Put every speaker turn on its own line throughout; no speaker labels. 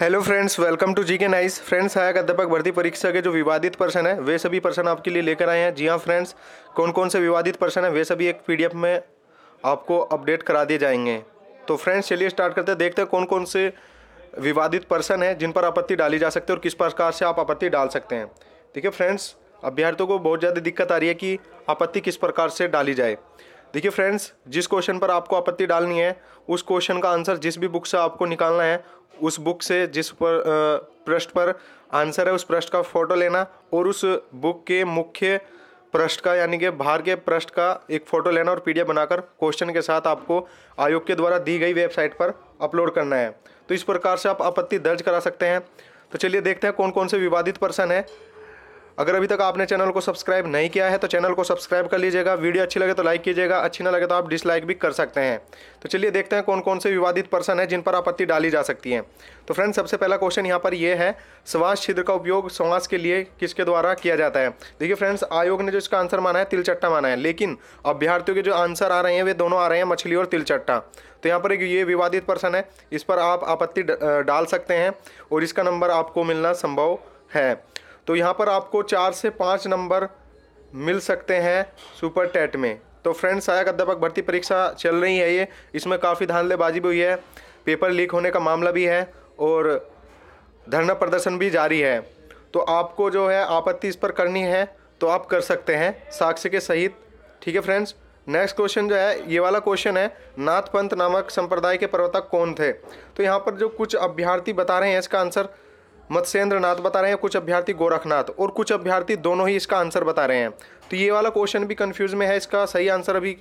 hello friends welcome to G K nice friends सहायक अध्यापक भर्ती परीक्षा के जो विवादित पर्सन है वे सभी पर्सन आपके लिए लेकर आए हैं जी हाँ फ्रेंड्स कौन कौन से विवादित पर्सन है वे सभी एक पीडीएफ में आपको अपडेट करा दिए जाएंगे तो फ्रेंड्स चलिए स्टार्ट करते हैं देखते हैं कौन कौन से विवादित पर्सन है जिन पर आपत्ति डाली जा सकती है और किस प्रकार से आप आपत्ति डाल सकते हैं ठीक है फ्रेंड्स अभ्यर्थियों को बहुत ज़्यादा दिक्कत आ रही है कि आपत्ति किस प्रकार से डाली जाए देखिए फ्रेंड्स जिस क्वेश्चन पर आपको आपत्ति डालनी है उस क्वेश्चन का आंसर जिस भी बुक से आपको निकालना है उस बुक से जिस पर पृष्ठ पर आंसर है उस पृष्ठ का फोटो लेना और उस बुक के मुख्य पृष्ठ का यानी कि बाहर के पृष्ठ का एक फ़ोटो लेना और पीडीएफ बनाकर क्वेश्चन के साथ आपको आयोग के द्वारा दी गई वेबसाइट पर अपलोड करना है तो इस प्रकार से आप आपत्ति दर्ज करा सकते हैं तो चलिए देखते हैं कौन कौन से विवादित पर्सन है अगर अभी तक आपने चैनल को सब्सक्राइब नहीं किया है तो चैनल को सब्सक्राइब कर लीजिएगा वीडियो अच्छी लगे तो लाइक कीजिएगा अच्छी ना लगे तो आप डिसलाइक भी कर सकते हैं तो चलिए देखते हैं कौन कौन से विवादित पर्सन है जिन पर आपत्ति डाली जा सकती है तो फ्रेंड्स सबसे पहला क्वेश्चन यहाँ पर यह है श्वास छिद्र का उपयोग श्वास के लिए किसके द्वारा किया जाता है देखिए फ्रेंड्स आयोग ने जो इसका आंसर माना है तिलचट्टा माना है लेकिन अभ्यर्थियों के जो आंसर आ रहे हैं वे दोनों आ रहे हैं मछली और तिलचट्टा तो यहाँ पर एक ये विवादित पर्सन है इस पर आप आपत्ति डाल सकते हैं और इसका नंबर आपको मिलना संभव है तो यहाँ पर आपको चार से पाँच नंबर मिल सकते हैं सुपर टेट में तो फ्रेंड्स सहायक अध्यापक भर्ती परीक्षा चल रही है ये इसमें काफ़ी धांधलेबाजी भी हुई है पेपर लीक होने का मामला भी है और धरना प्रदर्शन भी जारी है तो आपको जो है आपत्ति इस पर करनी है तो आप कर सकते हैं साक्ष्य के सहित ठीक है फ्रेंड्स नेक्स्ट क्वेश्चन जो है ये वाला क्वेश्चन है नाथ पंथ नामक संप्रदाय के प्रवर्तक कौन थे तो यहाँ पर जो कुछ अभ्यर्थी बता रहे हैं इसका आंसर मत्स्येंद्र नाथ बता रहे हैं कुछ अभ्यर्थी गोरखनाथ और कुछ अभ्यर्थी दोनों ही इसका आंसर बता रहे हैं तो ये वाला क्वेश्चन भी कन्फ्यूज़ में है इसका सही आंसर अभी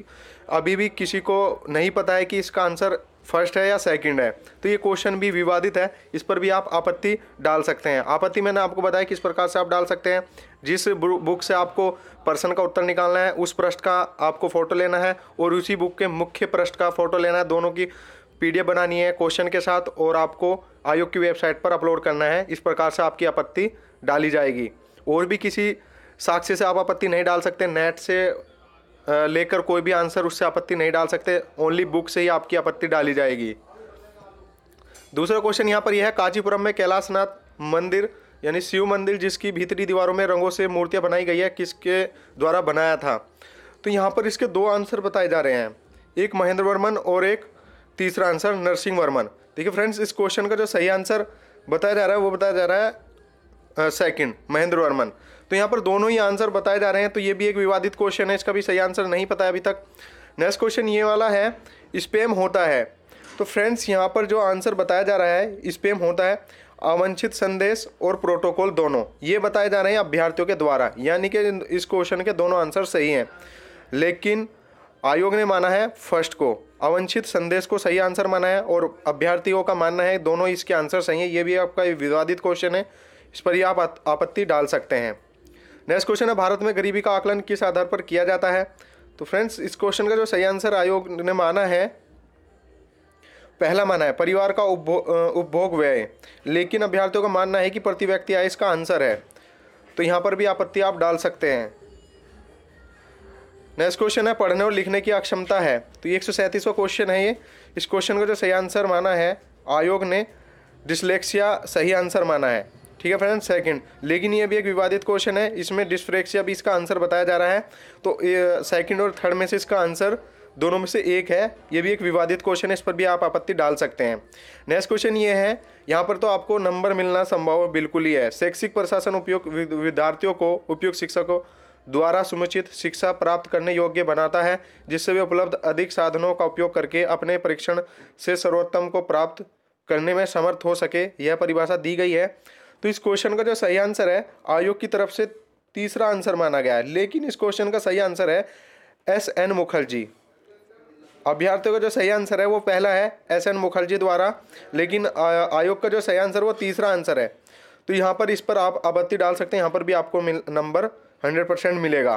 अभी भी किसी को नहीं पता है कि इसका आंसर फर्स्ट है या सेकंड है तो ये क्वेश्चन भी विवादित है इस पर भी आप आपत्ति डाल सकते हैं आपत्ति मैंने आपको बताया किस प्रकार से आप डाल सकते हैं जिस बुक से आपको पर्सन का उत्तर निकालना है उस प्रश्न का आपको फ़ोटो लेना है और उसी बुक के मुख्य प्रश्न का फ़ोटो लेना है दोनों की पीडीएफ बनानी है क्वेश्चन के साथ और आपको आयोग की वेबसाइट पर अपलोड करना है इस प्रकार से आपकी आपत्ति डाली जाएगी और भी किसी साक्ष्य से आप आपत्ति नहीं डाल सकते नेट से लेकर कोई भी आंसर उससे आपत्ति नहीं डाल सकते ओनली बुक से ही आपकी आपत्ति डाली जाएगी दूसरा क्वेश्चन यहाँ पर यह है काजीपुरम में कैलाशनाथ मंदिर यानी शिव मंदिर जिसकी भीतरी दीवारों में रंगों से मूर्तियाँ बनाई गई है किसके द्वारा बनाया था तो यहाँ पर इसके दो आंसर बताए जा रहे हैं एक महेंद्र वर्मन और एक तीसरा आंसर नरसिंह वर्मन देखिए फ्रेंड्स इस क्वेश्चन का जो सही आंसर बताया जा रहा है वो बताया जा रहा है सेकंड महेंद्र वर्मन तो यहाँ पर दोनों ही आंसर बताए जा रहे हैं तो ये भी एक विवादित क्वेश्चन है इसका भी सही आंसर नहीं पता है अभी तक नेक्स्ट क्वेश्चन ये वाला है स्पेम होता है तो फ्रेंड्स यहाँ पर जो आंसर बताया जा रहा है स्पेम होता है अवंछित संदेश और प्रोटोकॉल दोनों ये बताए जा रहे हैं अभ्यर्थियों के द्वारा यानी कि इस क्वेश्चन के दोनों आंसर सही हैं लेकिन आयोग ने माना है फर्स्ट को अवंछित संदेश को सही आंसर माना है और अभ्यर्थियों का मानना है दोनों इसके आंसर सही है ये भी आपका विवादित क्वेश्चन है इस पर ही आप आपत्ति डाल सकते हैं नेक्स्ट क्वेश्चन है भारत में गरीबी का आकलन किस आधार पर किया जाता है तो फ्रेंड्स इस क्वेश्चन का जो सही आंसर आयोग ने माना है पहला माना है परिवार का उपभोग व्यय लेकिन अभ्यर्थियों का मानना है कि प्रति व्यक्ति आय इसका आंसर है तो यहाँ पर भी आपत्ति आप डाल सकते हैं नेक्स्ट क्वेश्चन है पढ़ने और लिखने की अक्षमता है तो ये एक सौ क्वेश्चन है ये इस क्वेश्चन का जो सही आंसर माना है आयोग ने डिसलेक्सिया सही आंसर माना है ठीक है फ्रेंड सेकंड लेकिन ये भी एक विवादित क्वेश्चन है इसमें डिस्फ्रेक्सिया भी इसका आंसर बताया जा रहा है तो सेकंड और थर्ड में से इसका आंसर दोनों में से एक है ये भी एक विवादित क्वेश्चन है इस पर भी आप आपत्ति डाल सकते हैं नेक्स्ट क्वेश्चन ये है यहाँ पर तो आपको नंबर मिलना संभव बिल्कुल ही है शैक्षिक प्रशासन उपयोग विद्यार्थियों को उपयोग शिक्षकों द्वारा समुचित शिक्षा प्राप्त करने योग्य बनाता है जिससे वे उपलब्ध अधिक साधनों का उपयोग करके अपने परीक्षण से सर्वोत्तम को प्राप्त करने में समर्थ हो सके यह परिभाषा दी गई है तो इस क्वेश्चन का जो सही आंसर है आयोग की तरफ से तीसरा आंसर माना गया है लेकिन इस क्वेश्चन का सही आंसर है एस एन मुखर्जी अभ्यर्थियों का जो सही आंसर है वो पहला है एस एन मुखर्जी द्वारा लेकिन आयोग का जो सही आंसर वो तीसरा आंसर है तो यहाँ पर इस पर आप आपत्ति डाल सकते हैं यहाँ पर भी आपको मिल नंबर हंड्रेड परसेंट मिलेगा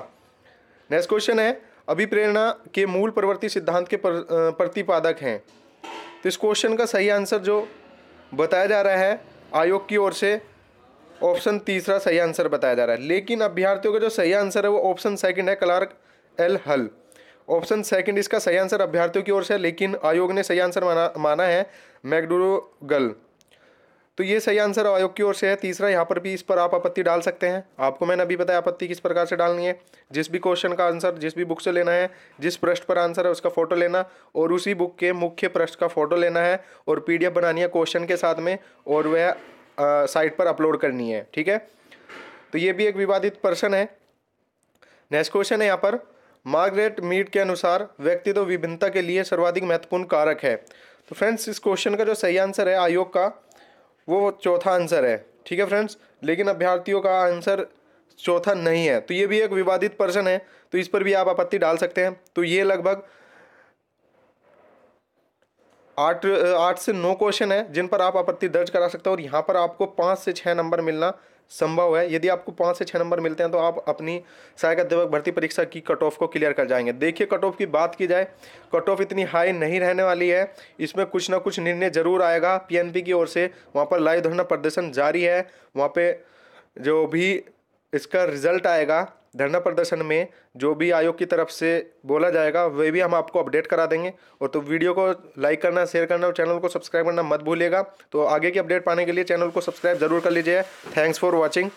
नेक्स्ट क्वेश्चन है अभिप्रेरणा के मूल प्रवृत्ति सिद्धांत के प्रतिपादक हैं तो इस क्वेश्चन का सही आंसर जो बताया जा रहा है आयोग की ओर से ऑप्शन तीसरा सही आंसर बताया जा रहा है लेकिन अभ्यर्थियों का जो सही आंसर है वो ऑप्शन सेकंड है Clark L Hull option second इसका सही आंसर अभ्यर्थियों की ओर से है लेकिन आयोग ने सही आंसर माना माना है मैकडोगल तो ये सही आंसर आयोग की ओर से है तीसरा यहाँ पर भी इस पर आप आपत्ति डाल सकते हैं आपको मैंने अभी बताया आपत्ति किस प्रकार से डालनी है जिस भी क्वेश्चन का आंसर जिस भी बुक से लेना है जिस पृष्ठ पर आंसर है उसका फोटो लेना और उसी बुक के मुख्य पृष्ठ का फोटो लेना है और पी बनानी है क्वेश्चन के साथ में और वह साइट पर अपलोड करनी है ठीक है तो ये भी एक विवादित प्रश्न है नेक्स्ट क्वेश्चन है यहाँ पर मार्गरेट मीड के अनुसार व्यक्तित्व विभिन्नता के लिए सर्वाधिक महत्वपूर्ण कारक है तो फ्रेंड्स इस क्वेश्चन का जो सही आंसर है आयोग का वो चौथा आंसर है ठीक है फ्रेंड्स लेकिन अभ्यर्थियों का आंसर चौथा नहीं है तो ये भी एक विवादित प्रश्न है तो इस पर भी आप आपत्ति डाल सकते हैं तो ये लगभग आठ आठ से नौ क्वेश्चन है जिन पर आप आपत्ति दर्ज करा सकते हैं और यहाँ पर आपको पाँच से छः नंबर मिलना संभव है यदि आपको पाँच से छः नंबर मिलते हैं तो आप अपनी सहायक अध्यापक भर्ती परीक्षा की कट ऑफ को क्लियर कर जाएंगे देखिए कट ऑफ की बात की जाए कट ऑफ इतनी हाई नहीं रहने वाली है इसमें कुछ ना कुछ निर्णय जरूर आएगा पीएनपी की ओर से वहाँ पर लाइव धरना प्रदर्शन जारी है वहाँ पर जो भी इसका रिजल्ट आएगा धरना प्रदर्शन में जो भी आयोग की तरफ से बोला जाएगा वे भी हम आपको अपडेट करा देंगे और तो वीडियो को लाइक करना शेयर करना और चैनल को सब्सक्राइब करना मत भूलिएगा तो आगे की अपडेट पाने के लिए चैनल को सब्सक्राइब जरूर कर लीजिए थैंक्स फॉर वॉचिंग